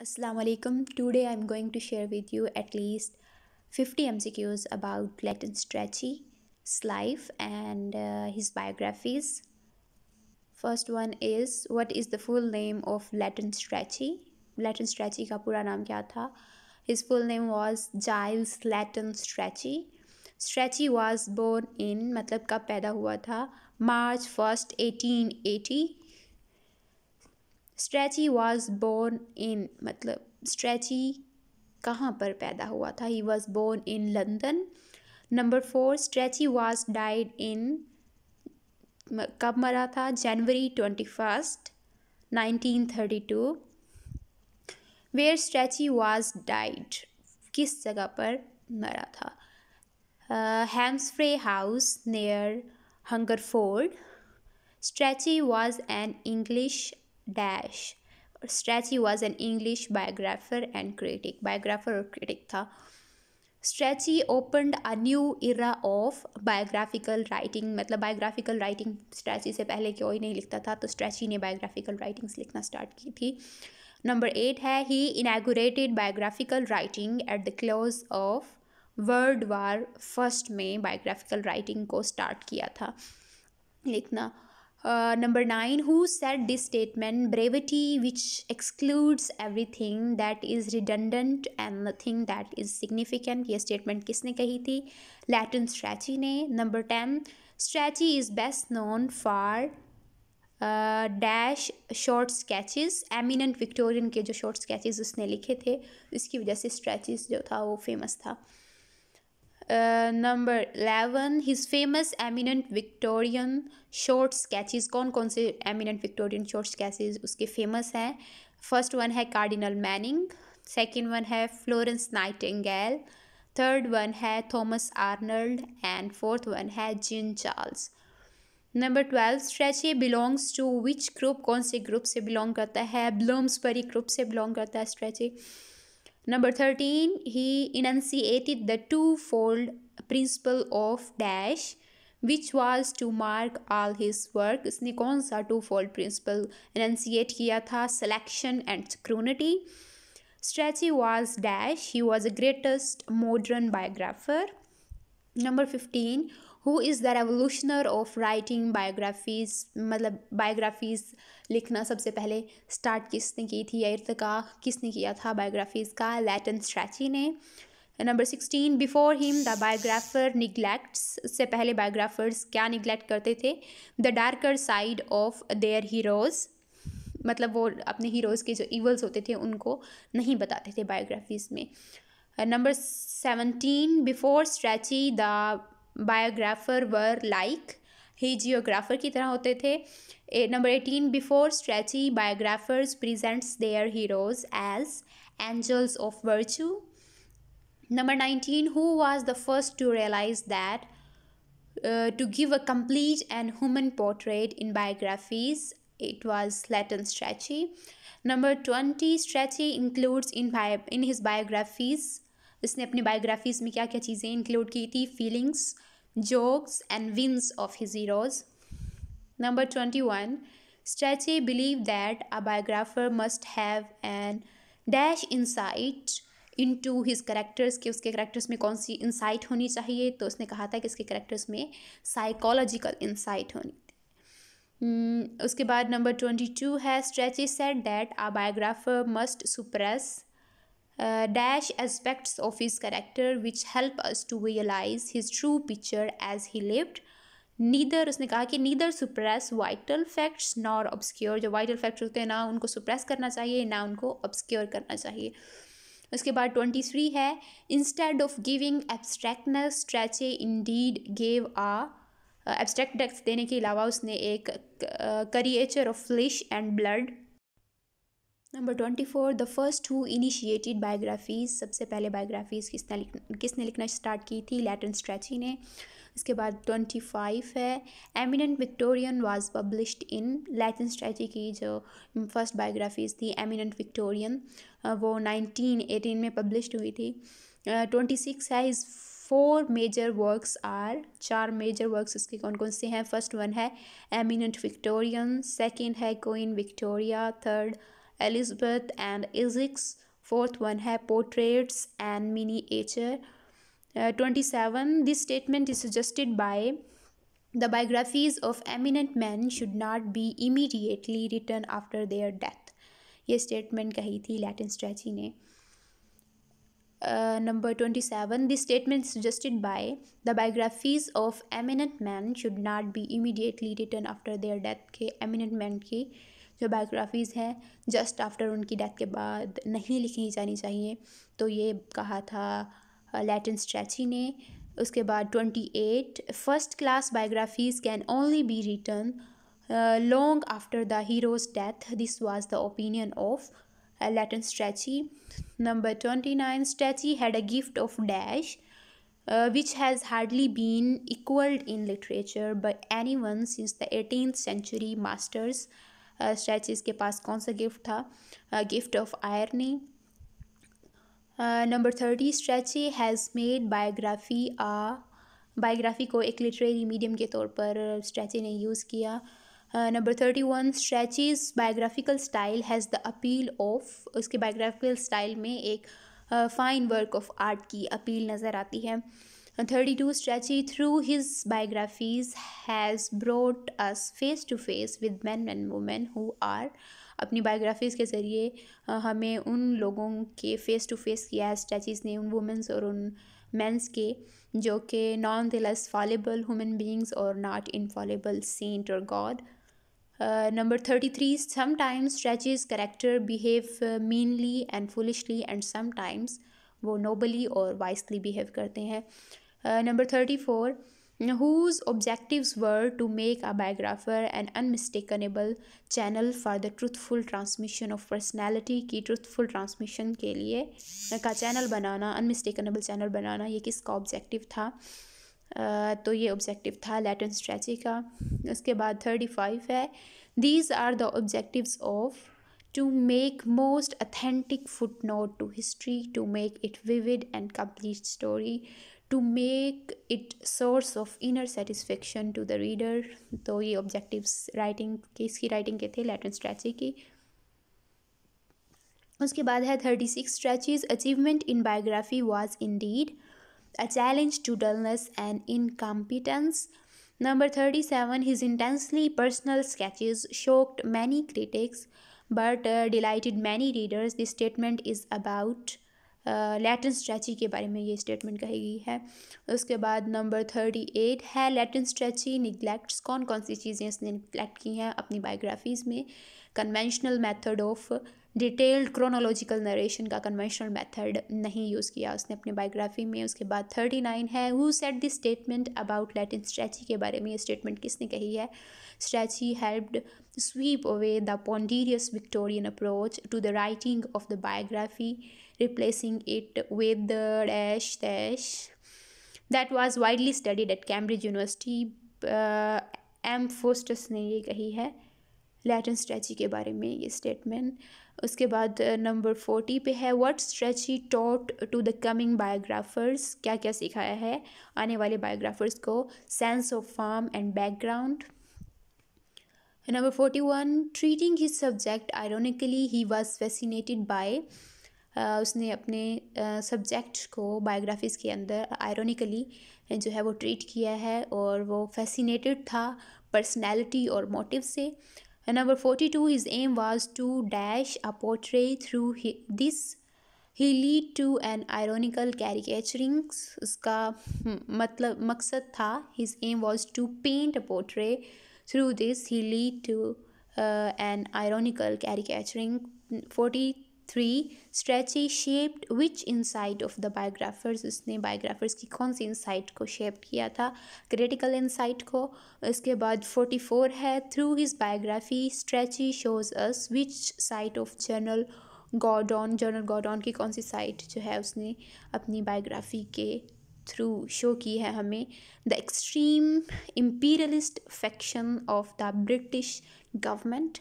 Assalamu alaikum. Today I'm going to share with you at least 50 MCQs about Latin Stretchy's life and uh, his biographies. First one is what is the full name of Latin Stretchy? Latin Stretchy का पूरा नाम क्या था? His full name was Giles Latin Stretchy. Stretchy was born in मतलब कब पैदा हुआ था? March 1st 1880. Stretchy was born in मतलब Stretchy कहाँ पर पैदा हुआ था He was born in London. Number four Stretchy was died in कब मरा था January twenty first, nineteen thirty two. Where Stretchy was died किस जगह पर मरा था uh, Hamsfrey House near Hungerford. Stretchy was an English dash Strachey was an English biographer and critic biographer और critic था Strachey opened a new era of biographical writing मतलब biographical writing Strachey से पहले कोई नहीं लिखता था तो स्ट्रैची ने बायोग्राफिकल राइटिंग्स लिखना स्टार्ट की थी नंबर एट है he inaugurated biographical writing at the close of World War first में बायोग्राफिकल राइटिंग को स्टार्ट किया था लिखना number nine who said this statement brevity which excludes everything that is redundant and nothing that is significant ये statement किसने कही थी Lytton Strachey ने number ten Strachey is best known for dash short sketches eminent Victorian के जो short sketches उसने लिखे थे इसकी वजह से स्ट्रैचेस जो था वो फेमस था number eleven his famous eminent Victorian short sketches कौन कौन से एमिनेंट विक्टोरियन शॉर्ट स्केचेस उसके फेमस हैं फर्स्ट वन है कार्डिनल मैनिंग सेकेंड वन है फ्लोरेंस नाइटिंगेल थर्ड वन है Thomas Arnold and fourth one है जिन चार्ल्स नंबर ट्वेल्व स्ट्रेच ये बिलोंग्स टू विच ग्रुप कौन से ग्रुप से बिलोंग करता है ब्लूम्सबरी ग्रुप से बिलोंग करता है Strachey Number 13, he enunciated the two-fold principle of dash which was to mark all his work इसने कौन सा two fold principle enunciate selection and scrutiny Strachey was dash he was the greatest modern biographer number 15 who is the revolutionary of writing biographies मतलब biographies लिखना सबसे पहले start किसने की थी या इर्तका किसने किया था बायोग्राफीज़ का लैटन स्ट्रैची ने number sixteen before him the biographer neglects से पहले बायोग्राफर्स क्या निगलेक्ट करते थे the darker side of their heroes मतलब वो अपने हीरोज़ के जो ईवल्स होते थे उनको नहीं बताते थे बायोग्राफीज़ में number seventeen before Strachey the biographer were like ही जियोग्राफर की तरह होते थे number eighteen before Strachey biographers presents their heroes as angels of virtue number nineteen who was the first to realise that to give a complete and human portrait in biographies it was Lytton Strachey number twenty Strachey includes in in his biographies इसने अपनी biographies में क्या क्या चीज़ें include की थी feelings jokes and whims of his heroes. Number 21. Strachey believed that a biographer must have an dash insight to his characters कि उसके करेक्टर्स में कौन सी इंसाइट होनी चाहिए तो उसने कहा था कि इसके करेक्टर्स में साइकोलॉजिकल इंसाइट होनी hmm, उसके बाद नंबर ट्वेंटी टू है Strachey said that a biographer must suppress dash aspects of his character which help us to realise his true picture as he lived neither उसने कहा कि neither suppress vital facts nor obscure जो vital facts होते हैं ना उनको suppress करना चाहिए ना उनको ऑब्सक्योर करना चाहिए उसके बाद ट्वेंटी थ्री है instead of giving abstractness Strachey indeed gave a abstract डेक्स देने के अलावा उसने एक caricature of flesh and blood number twenty four the first to initiated biographies सबसे पहले बायोग्राफीज किसने लिखना किसने लिखना स्टार्ट की थी लैटन स्ट्रैची ने इसके बाद ट्वेंटी फाइव है eminent Victorian was published in Lytton Strachey की जो फर्स्ट बायोग्राफीज थी एमिनेंट विक्टोरियन वो नाइनटीन एटीन में पब्लिश हुई थी ट्वेंटी सिक्स है is four major works are चार मेजर वर्क्स इसके कौन कौन से हैं फर्स्ट वन है एमिनेंट विक्टोरियन सेकेंड है Queen Victoria third Elizabeth and Essex. Fourth one have portraits and miniature. Uh, 27. This statement is suggested by the biographies of eminent men should not be immediately written after their death. ये statement कही थी Lytton Strachey ने uh, number 27 this statement suggested by the biographies of eminent men should not be immediately written after their death के eminent men की जो biographies हैं just after उनकी death के बाद नहीं लिखी जानी चाहिए तो ये कहा था लैटिन स्ट्रैची ने उसके बाद twenty eight first class biographies can only be written long after the hero's death this was the opinion of Lytton Strachey number twenty nine Strachey had a gift of dash which has hardly been equalled in literature by any one since the eighteen century masters Strachey's के पास कौन सा gift था gift of irony number thirty Strachey has made biography आ biography को एक literary medium के तौर पर स्ट्रैची ने यूज़ किया number thirty one Strachey's biographical style has the appeal of उसके बायोग्राफिकल स्टाइल में एक फाइन वर्क ऑफ आर्ट की अपील नज़र आती है thirty two Strachey through his biographies has brought us face to face with man and women who are अपनी biographies के ज़रिए हमें उन लोगों के फेस टू फेस किया है स्टैचीज़ ने उन वुमेंस और उन मेंस के जो कि nonetheless fallible human beings और नॉट इनफॉलेबल सेंट और god number thirty three sometimes Strachey's character behave meanly and foolishly and sometimes वो नोबली और वाइसली बिहेव करते हैं number thirty four whose objective were to make a biographer and unmistakable channel for the truthful transmission of personality की truthful transmission के लिए uh, का channel बनाना अनमिस्टेकनेबल channel बनाना ये किसका ऑब्जेक्टिव था Uh, तो ये ऑब्जेक्टिव था लैटिन स्ट्रेची का उसके बाद थर्टी फाइव है these are the objectives of to make most authentic footnote to history to make it vivid and complete story to make it source of inner satisfaction to the reader तो ये objectives writing के इसकी writing के थे latin strategy की उसके बाद है thirty six Strachey's achievement in biography was indeed a challenge to dullness and Number 37, his intensely personal sketches shocked many critics but uh, delighted many readers. This statement is about Lytton Strachey के बारे में ये statement कही गई है उसके बाद number thirty eight है लैटिन स्ट्रेची निगलेक्ट्स कौन कौन सी चीज़ें इसने निगलेक्ट की हैं अपनी बायोग्राफीज़ में conventional method of detailed chronological narration का कन्वेंशनल मेथड नहीं यूज़ किया उसने अपने बायोग्राफी में उसके बाद थर्टी नाइन है who said this statement about Lytton Strachey के बारे में ये स्टेटमेंट किसने कही है Strachey helped sweep away the ponderous Victorian approach to the writing of the biography replacing it with the dash dash that was widely studied at Cambridge University M uh, Forster ने ये कही है Lytton Strachey के बारे में ये statement उसके बाद नंबर uh, फोर्टी पे है what Strachey taught to the coming biographers क्या क्या सिखाया है आने वाले बायोग्राफर्स को sense of form and background number forty one treating his subject ironically he was fascinated by उसने अपने सब्जेक्ट को बायोग्राफीज़ के अंदर आयरोनिकली जो है वो ट्रीट किया है और वो फैसिनेटेड था पर्सनैलिटी और मोटिव से number forty two his aim was to dash a portrait through this he lead to an ironical caricaturing उसका मतलब मकसद था his aim was to paint a portrait through this he lead to an ironical caricaturing forty three Strachey shaped which insight of the biographers उसने biographers की कौन सी insight को shape किया था क्रिटिकल इंसाइट को इसके बाद फोर्टी फोर है through his biography Strachey shows us which sight of General Gordon General Gordon की कौन सी साइट जो है उसने अपनी बायोग्राफी के थ्रू शो की है हमें the extreme imperialist faction of the British government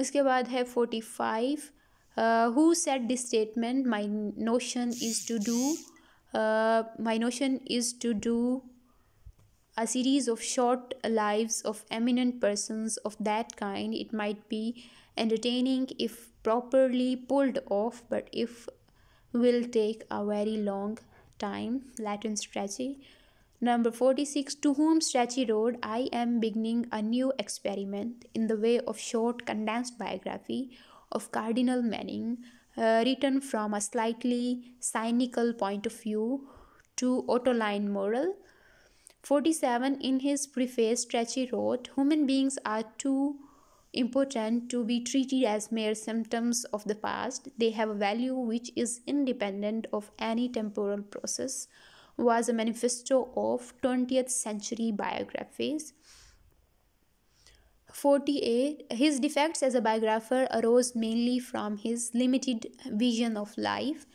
उसके बाद है forty five uh, who said this statement my notion is to do uh, my notion is to do a series of short lives of eminent persons of that kind it might be entertaining if properly pulled off but if will take a very long time latin strategy number 46 to whom strategy wrote i am beginning a new experiment in the way of short condensed biography of Cardinal Manning, uh, written from a slightly cynical point of view, to Otoline Moral. 47 In his preface, Strachey wrote, Human beings are too important to be treated as mere symptoms of the past. They have a value which is independent of any temporal process, was a manifesto of 20th century biographies. 48 his defects as a biographer arose mainly from his limited vision of life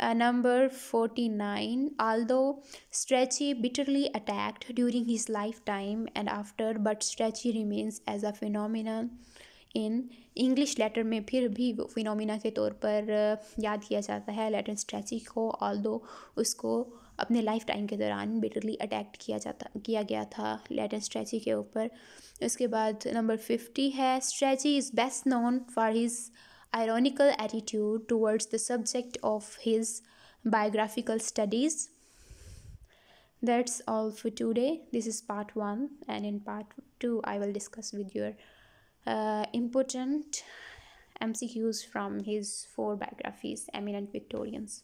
uh, number 49 although strachey bitterly attacked during his lifetime and after but strachey remains as a phenomenon in English literature. में फिर भी phenomena के तौर पर uh, याद किया जाता है लेटन स्ट्रैची को although usko उसको अपने लाइफ टाइम के दौरान बिटरली अटैक किया जाता किया गया था लेटन स्ट्रेची के ऊपर उसके बाद नंबर फिफ्टी है Strachey is best known for his ironical attitude towards the subject of his biographical studies that's all for today this is part one and in part two I will discuss with your important M C Qs from his four biographies Eminent Victorians